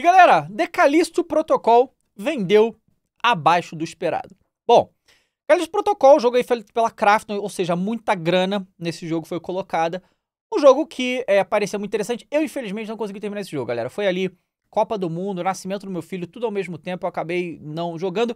E galera, Decalisto Protocol vendeu abaixo do esperado. Bom, Decalisto Protocol, jogo aí feito pela Krafton, ou seja, muita grana nesse jogo foi colocada. Um jogo que é, parecia muito interessante. Eu, infelizmente, não consegui terminar esse jogo, galera. Foi ali Copa do Mundo, Nascimento do meu filho, tudo ao mesmo tempo. Eu acabei não jogando.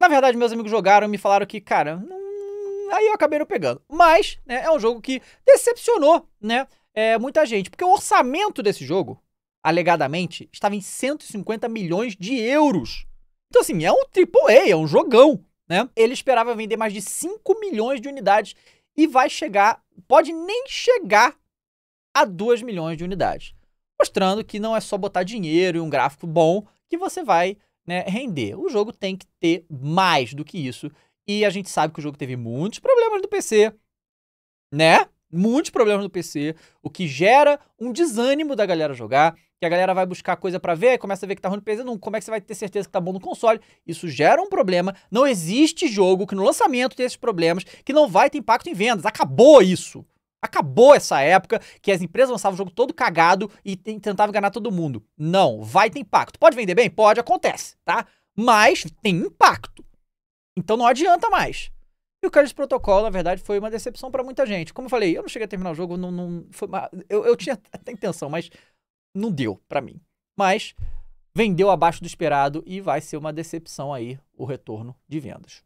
Na verdade, meus amigos jogaram e me falaram que, cara, hum, aí eu acabei não pegando. Mas, né, é um jogo que decepcionou, né? É, muita gente. Porque o orçamento desse jogo, alegadamente, estava em 150 milhões de euros. Então, assim, é um AAA, é um jogão, né? Ele esperava vender mais de 5 milhões de unidades e vai chegar, pode nem chegar a 2 milhões de unidades. Mostrando que não é só botar dinheiro e um gráfico bom que você vai né, render. O jogo tem que ter mais do que isso. E a gente sabe que o jogo teve muitos problemas no PC, né? Muitos problemas no PC, o que gera um desânimo da galera jogar que a galera vai buscar coisa para ver, começa a ver que tá ruim no PC, como é que você vai ter certeza que tá bom no console? Isso gera um problema. Não existe jogo que no lançamento tenha esses problemas, que não vai ter impacto em vendas. Acabou isso. Acabou essa época que as empresas lançavam o jogo todo cagado e tentavam enganar todo mundo. Não, vai ter impacto. Pode vender bem? Pode, acontece, tá? Mas tem impacto. Então não adianta mais. E o Callisto Protocol, na verdade, foi uma decepção para muita gente. Como eu falei, eu não cheguei a terminar o jogo, não, não foi, eu, eu tinha até intenção, mas não deu para mim. Mas vendeu abaixo do esperado e vai ser uma decepção aí o retorno de vendas.